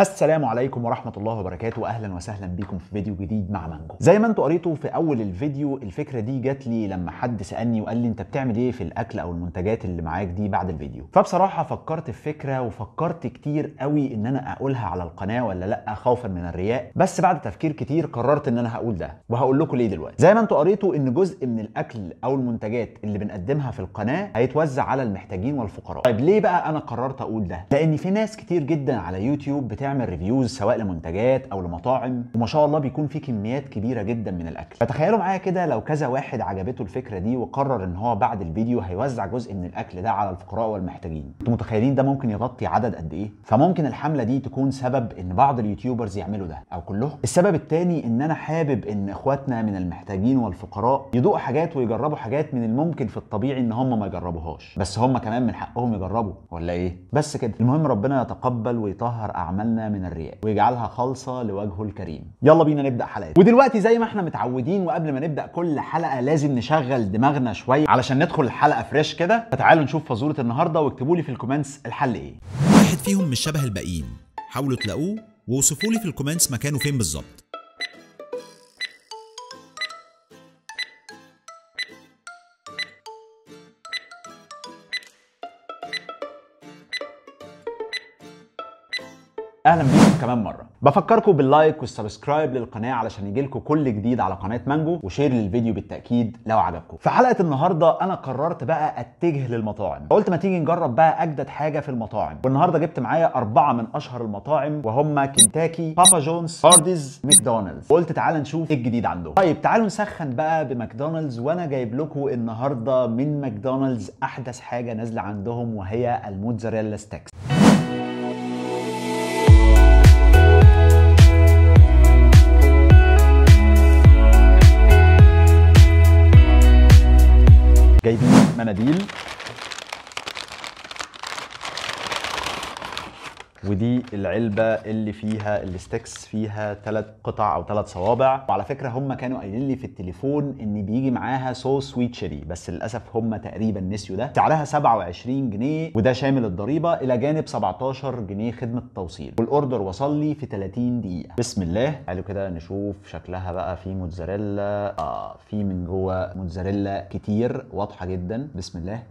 السلام عليكم ورحمة الله وبركاته أهلا وسهلا بيكم في فيديو جديد مع مانجو زي ما انتوا قريتوا في أول الفيديو الفكرة دي جات لي لما حد سألني وقال لي أنت بتعمل إيه في الأكل أو المنتجات اللي معاك دي بعد الفيديو فبصراحة فكرت في فكرة وفكرت كتير قوي إن أنا أقولها على القناة ولا لأ خوفا من الرياء بس بعد تفكير كتير قررت إن أنا هقول ده وهقول لكم ليه دلوقتي زي ما انتوا قريتوا إن جزء من الأكل أو المنتجات اللي بنقدمها في القناة هيتوزع على المحتاجين والفقراء طيب ليه بقى أنا قررت أقول ده لأن في ناس كتير جدا على يوتيوب تعمل ريفيوز سواء لمنتجات او لمطاعم وما شاء الله بيكون في كميات كبيره جدا من الاكل فتخيلوا معايا كده لو كذا واحد عجبته الفكره دي وقرر ان هو بعد الفيديو هيوزع جزء من الاكل ده على الفقراء والمحتاجين انتوا متخيلين ده ممكن يغطي عدد قد ايه فممكن الحمله دي تكون سبب ان بعض اليوتيوبرز يعملوا ده او كلهم السبب الثاني ان انا حابب ان اخواتنا من المحتاجين والفقراء يدوقوا حاجات ويجربوا حاجات من الممكن في الطبيعي ان هم ما يجربوهاش بس هم كمان من حقهم يجربوا ولا ايه بس كده المهم ربنا يتقبل ويطهر اعمالنا يجعلنا من الرياء ويجعلها خالصه لوجهه الكريم يلا بينا نبدا حلقتنا ودلوقتي زي ما احنا متعودين وقبل ما نبدا كل حلقه لازم نشغل دماغنا شويه علشان ندخل الحلقه فريش كده فتعالوا نشوف فزوره النهارده واكتبوا لي في الكومنتس الحل ايه واحد فيهم مش شبه الباقيين حاولوا تلاقوه ووصفوا لي في الكومنتس مكانه فين بالظبط اهلا بيكم كمان مره بفكركم باللايك والسبسكرايب للقناه علشان يجيلكم كل جديد على قناه مانجو وشير للفيديو بالتاكيد لو عجبكم في حلقه النهارده انا قررت بقى اتجه للمطاعم فقلت ما تيجي نجرب بقى اجدد حاجه في المطاعم والنهارده جبت معايا اربعه من اشهر المطاعم وهم كنتاكي بابا جونز هارديز ماكدونالدز قلت تعالى نشوف ايه الجديد عندهم طيب تعالوا نسخن بقى بماكدونالدز وانا جايب لكم النهارده من ماكدونالدز احدث حاجه نازله عندهم وهي الموتزاريلا ستيكس جايبين مناديل ودي العلبه اللي فيها الاستكس فيها ثلاث قطع او ثلاث صوابع وعلى فكره هم كانوا قايلين لي في التليفون ان بيجي معاها صوص سويت شيري بس للاسف هم تقريبا نسيوا ده سعرها 27 جنيه وده شامل الضريبه الى جانب 17 جنيه خدمه التوصيل والاوردر وصل لي في 30 دقيقه بسم الله تعالوا كده نشوف شكلها بقى في موتزاريلا اه في من جوه موتزاريلا كتير واضحه جدا بسم الله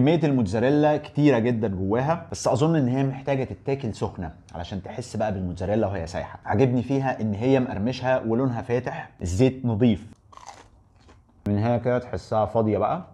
كميه الموتزاريلا كتيره جدا جواها بس اظن ان هي محتاجه تتاكل سخنه علشان تحس بقى بالموتزاريلا وهي سايحه عجبني فيها ان هي مقرمشه ولونها فاتح الزيت نظيف من هنا كده تحسها فاضيه بقى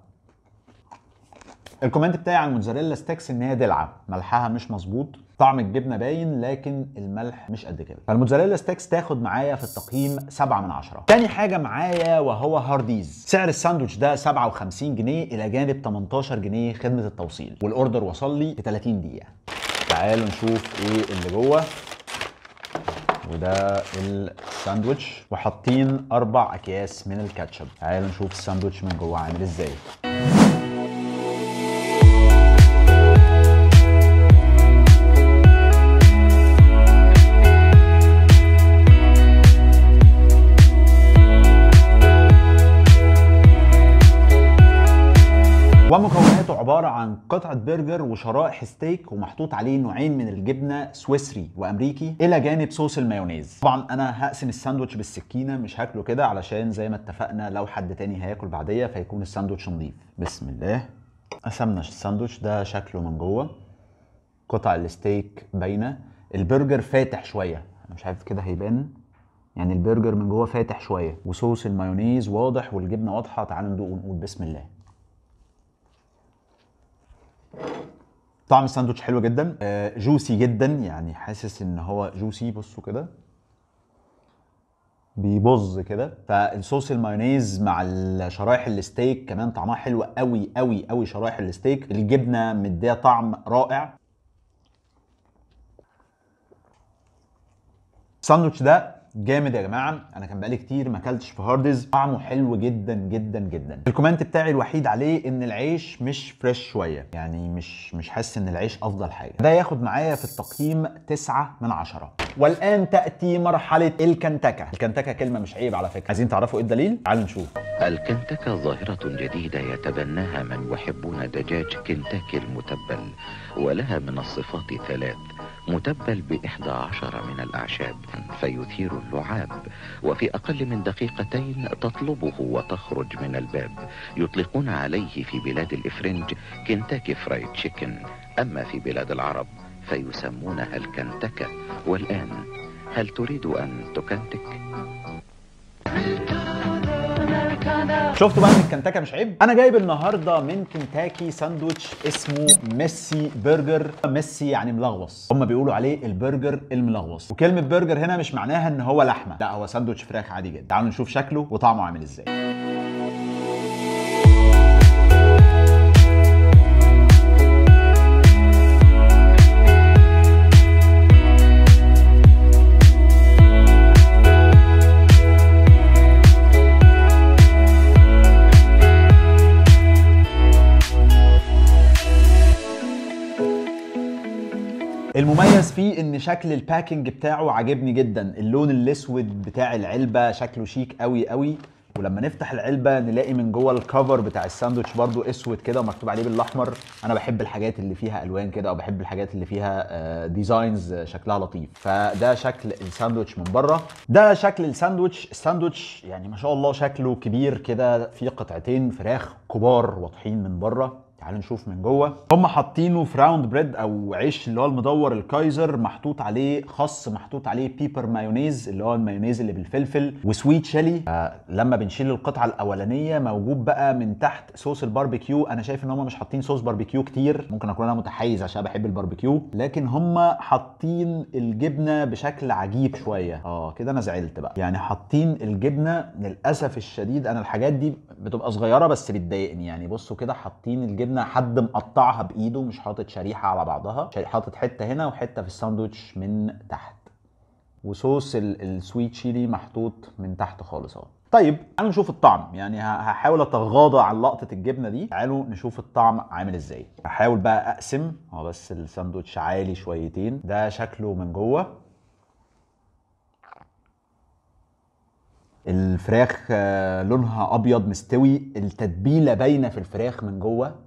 الكومنت بتاعي على الموتزاريلا ستيكس ان هي دلعه ملحها مش مظبوط طعم الجبنه باين لكن الملح مش قد كده فالموتزاريلا ستيكس تاخد معايا في التقييم 7 من 10 تاني حاجه معايا وهو هارديز سعر الساندوتش ده 57 جنيه الى جانب 18 جنيه خدمه التوصيل والاوردر وصل لي في 30 دقيقه تعالوا نشوف ايه اللي جوه وده الساندوتش وحاطين اربع اكياس من الكاتشب تعالوا نشوف الساندوتش من جوه عامل ازاي عن قطعة برجر وشرائح ستيك ومحطوط عليه نوعين من الجبنة سويسري وامريكي الى جانب صوص المايونيز طبعا انا هقسم الساندوتش بالسكينة مش هاكله كده علشان زي ما اتفقنا لو حد تاني هياكل بعديا فيكون الساندوتش نظيف بسم الله قسمنا الساندوتش ده شكله من جوه قطع الستيك باينة البرجر فاتح شوية انا مش عارف كده هيبان يعني البرجر من جوه فاتح شويه وصوص المايونيز واضح والجبنه واضحه تعالوا ندوق ونقول بسم الله طعم الساندوتش حلو جدا آه، جوسي جدا يعني حاسس ان هو جوسي بصوا كده بيبظ كده فالصوص المايونيز مع شرايح الستيك كمان طعمها حلو قوي قوي قوي شرايح الستيك الجبنه مديها طعم رائع الساندوتش ده جامد يا جماعه انا كان بقالي كتير ما اكلتش في هاردز طعمه حلو جدا جدا جدا الكومنت بتاعي الوحيد عليه ان العيش مش فريش شويه يعني مش مش حاسس ان العيش افضل حاجه ده ياخد معايا في التقييم 9 من 10 والان تاتي مرحله الكنتاكا الكنتاكا كلمه مش عيب على فكره عايزين تعرفوا ايه الدليل تعالوا نشوف الكنتاكا ظاهره جديده يتبناها من يحبون دجاج كنتاكي المتبل ولها من الصفات ثلاث متبل بإحدى عشر من الأعشاب فيثير اللعاب وفي أقل من دقيقتين تطلبه وتخرج من الباب يطلقون عليه في بلاد الإفرنج كنتاكي فرايد تشيكن أما في بلاد العرب فيسمونها الكنتكة والآن هل تريد أن تكنتك؟ شفتوا بقى من كنتاكا مش عيب انا جايب النهارده من كنتاكي ساندويتش اسمه ميسي برجر ميسي يعني ملغوص هم بيقولوا عليه البرجر الملغوص وكلمه برجر هنا مش معناها ان هو لحمه لا هو ساندوتش فراخ عادي جدا تعالوا نشوف شكله وطعمه عامل ازاي شكل الباكينج بتاعه عاجبني جدا اللون الاسود بتاع العلبه شكله شيك قوي قوي ولما نفتح العلبه نلاقي من جوه الكفر بتاع الساندوتش برضو اسود كده ومكتوب عليه بالاحمر انا بحب الحاجات اللي فيها الوان كده او بحب الحاجات اللي فيها ديزاينز آه، شكلها لطيف فده شكل الساندوتش من بره ده شكل الساندوتش الساندوتش يعني ما شاء الله شكله كبير كده فيه قطعتين فراخ كبار واضحين من بره تعالوا نشوف من جوه هم حاطينه في راوند بريد او عيش اللي هو المدور الكايزر محطوط عليه خص محطوط عليه بيبر مايونيز اللي هو المايونيز اللي بالفلفل وسويت شالي آه، لما بنشيل القطعه الاولانيه موجود بقى من تحت صوص الباربيكيو انا شايف ان هم مش حاطين صوص باربيكيو كتير ممكن اكون انا متحيز عشان بحب الباربيكيو لكن هم حاطين الجبنه بشكل عجيب شويه اه كده انا زعلت بقى يعني حاطين الجبنه للاسف الشديد انا الحاجات دي بتبقى صغيره بس بتضايقني يعني بصوا كده حاطين الجبنه جبنه حد مقطعها بايده مش حاطط شريحه على بعضها حاطط حته هنا وحته في الساندوتش من تحت وصوص السويت شيلي محطوط من تحت خالص اهو طيب تعالوا نشوف الطعم يعني هحاول اتغاضى عن لقطه الجبنه دي تعالوا نشوف الطعم عامل ازاي هحاول بقى اقسم اهو بس الساندوتش عالي شويتين ده شكله من جوه الفراخ آه، لونها ابيض مستوي التتبيله باينه في الفراخ من جوه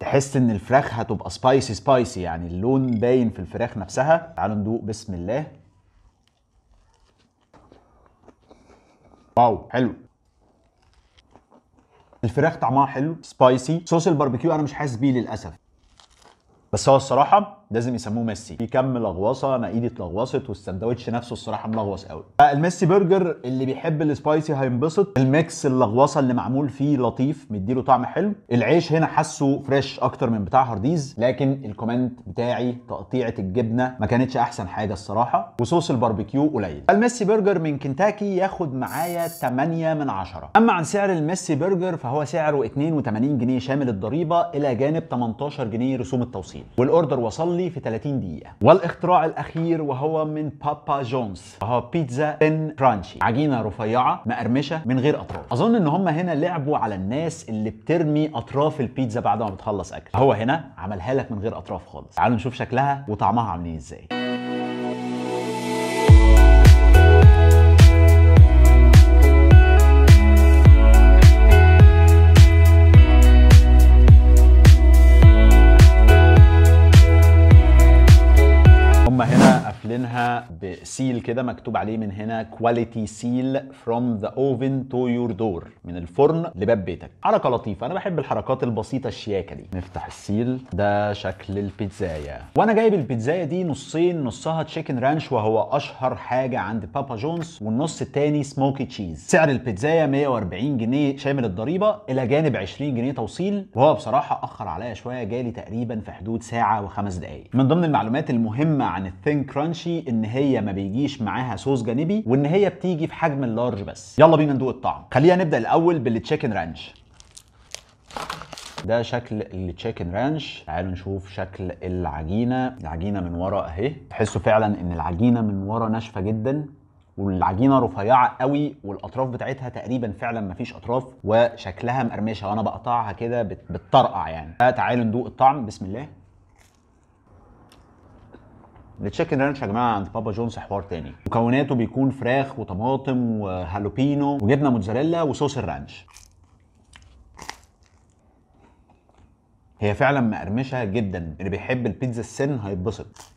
تحس ان الفراخ هتبقى سبايسي سبايسي يعني اللون باين في الفراخ نفسها تعالوا ندوق بسم الله واو حلو الفراخ طعمها حلو سبايسي صوص الباربيكيو انا مش حاسس بيه للاسف بس هو الصراحه لازم يسموه ميسي في كم لغوصه انا ايدي اتلغوصت والساندوتش نفسه الصراحه ملغوص قوي فالميسي برجر اللي بيحب السبايسي هينبسط الميكس اللغوصه اللي معمول فيه لطيف مديله طعم حلو العيش هنا حاسه فريش اكتر من بتاع هارديز لكن الكومنت بتاعي تقطيعه الجبنه ما كانتش احسن حاجه الصراحه وصوص الباربيكيو قليل الميسي برجر من كنتاكي ياخد معايا 8 من 10 اما عن سعر الميسي برجر فهو سعره 82 جنيه شامل الضريبه الى جانب 18 جنيه رسوم التوصيل والاوردر وصل only في 30 دقيقة والاختراع الأخير وهو من بابا جونز وهو بيتزا بن برانشي عجينة رفيعة مقرمشة من غير أطراف أظن إن هم هنا لعبوا على الناس اللي بترمي أطراف البيتزا بعد ما بتخلص أكل هو هنا عملها لك من غير أطراف خالص تعالوا نشوف شكلها وطعمها عاملين إزاي عاملينها بسيل كده مكتوب عليه من هنا كواليتي سيل فروم ذا اوفن تو يور دور من الفرن لباب بيتك حركه لطيفه انا بحب الحركات البسيطه الشياكه دي نفتح السيل ده شكل البيتزايه وانا جايب البيتزايه دي نصين نصها تشيكن رانش وهو اشهر حاجه عند بابا جونز والنص التاني سموكي تشيز سعر البيتزايه 140 جنيه شامل الضريبه الى جانب 20 جنيه توصيل وهو بصراحه اخر عليا شويه جالي تقريبا في حدود ساعه وخمس دقائق من ضمن المعلومات المهمه عن الثين كرانش المنشي ان هي ما بيجيش معاها صوص جانبي وان هي بتيجي في حجم اللارج بس يلا بينا ندوق الطعم خلينا نبدا الاول بالتشيكن رانش ده شكل التشيكن رانش تعالوا نشوف شكل العجينه العجينه من ورا اهي تحسوا فعلا ان العجينه من ورا ناشفه جدا والعجينه رفيعه قوي والاطراف بتاعتها تقريبا فعلا مفيش اطراف وشكلها مقرمشه وانا بقطعها كده بتطرقع يعني فتعالوا ندوق الطعم بسم الله التشيكن رانش يا جماعه عند بابا جونز حوار تاني مكوناته بيكون فراخ وطماطم وهالوبينو وجبنه موتزاريلا وصوص الرانش هي فعلا مقرمشه جدا اللي بيحب البيتزا السن هيتبسط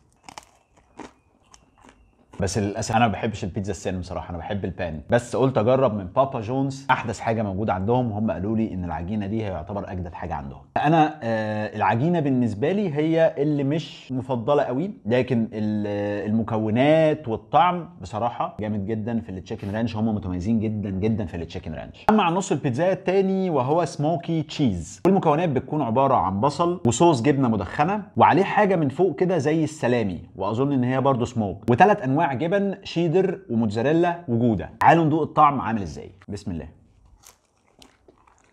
بس للاسف انا ما بحبش البيتزا السن بصراحه انا بحب البان بس قلت اجرب من بابا جونز احدث حاجه موجوده عندهم هم قالوا لي ان العجينه دي هيعتبر اجدد حاجه عندهم انا آه العجينه بالنسبه لي هي اللي مش مفضله قوي لكن آه، المكونات والطعم بصراحه جامد جدا في التشيكن رانش هم متميزين جدا جدا في التشيكن رانش اما عن نص البيتزا الثاني وهو سموكي تشيز والمكونات بتكون عباره عن بصل وصوص جبنه مدخنه وعليه حاجه من فوق كده زي السلامي واظن ان هي برده سموك وثلاث انواع جبن شيدر وموتزاريلا وجوده تعالوا ندوق الطعم عامل ازاي بسم الله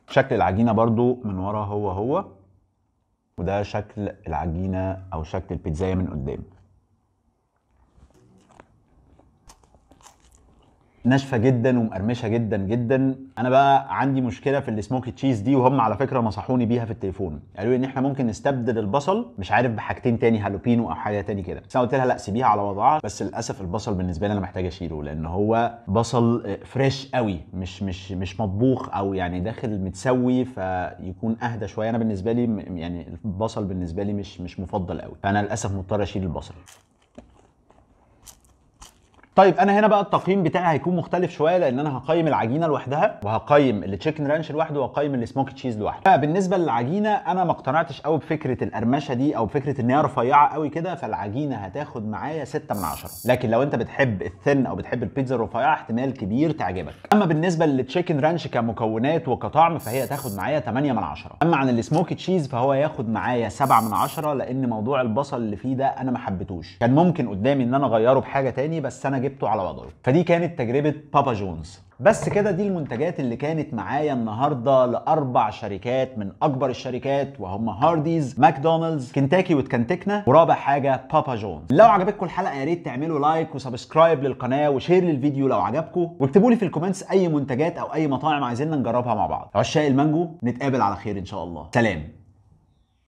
شكل العجينه برضو من ورا هو هو وده شكل العجينه او شكل البيتزايه من قدام ناشفه جدا ومقرمشه جدا جدا انا بقى عندي مشكله في السموكي تشيز دي وهم على فكره نصحوني بيها في التليفون قالوا لي ان احنا ممكن نستبدل البصل مش عارف بحاجتين تاني هالوبينو او حاجه تاني كده بس انا قلت لها لا سيبيها على وضعها بس للاسف البصل بالنسبه لي انا محتاج اشيله لان هو بصل فريش قوي مش مش مش مطبوخ او يعني داخل متسوي فيكون اهدى شويه انا بالنسبه لي يعني البصل بالنسبه لي مش مش مفضل قوي فانا للاسف مضطر اشيل البصل طيب انا هنا بقى التقييم بتاعي هيكون مختلف شويه لان انا هقيم العجينه لوحدها وهقيم التشيكن رانش لوحده وهقيم السموكي تشيز لوحده فبالنسبه للعجينه انا ما اقتنعتش قوي بفكره القرمشه دي او فكره ان هي رفيعه قوي كده فالعجينه هتاخد معايا 6 من 10 لكن لو انت بتحب الثن او بتحب البيتزا الرفيعه احتمال كبير تعجبك اما بالنسبه للتشيكن رانش كمكونات وكطعم فهي تاخد معايا 8 من 10 اما عن السموكي تشيز فهو ياخد معايا 7 من 10 لان موضوع البصل اللي فيه ده انا ما حبيتهوش كان ممكن قدامي ان انا اغيره بحاجه ثاني بس انا جبته على وضعه فدي كانت تجربه بابا جونز بس كده دي المنتجات اللي كانت معايا النهارده لاربع شركات من اكبر الشركات وهم هارديز ماكدونالدز كنتاكي وتكنتكنا ورابع حاجه بابا جونز لو عجبتكم الحلقه يا ريت تعملوا لايك وسبسكرايب للقناه وشير للفيديو لو عجبكم واكتبوا لي في الكومنتس اي منتجات او اي مطاعم عايزيننا نجربها مع بعض عشاق المانجو نتقابل على خير ان شاء الله سلام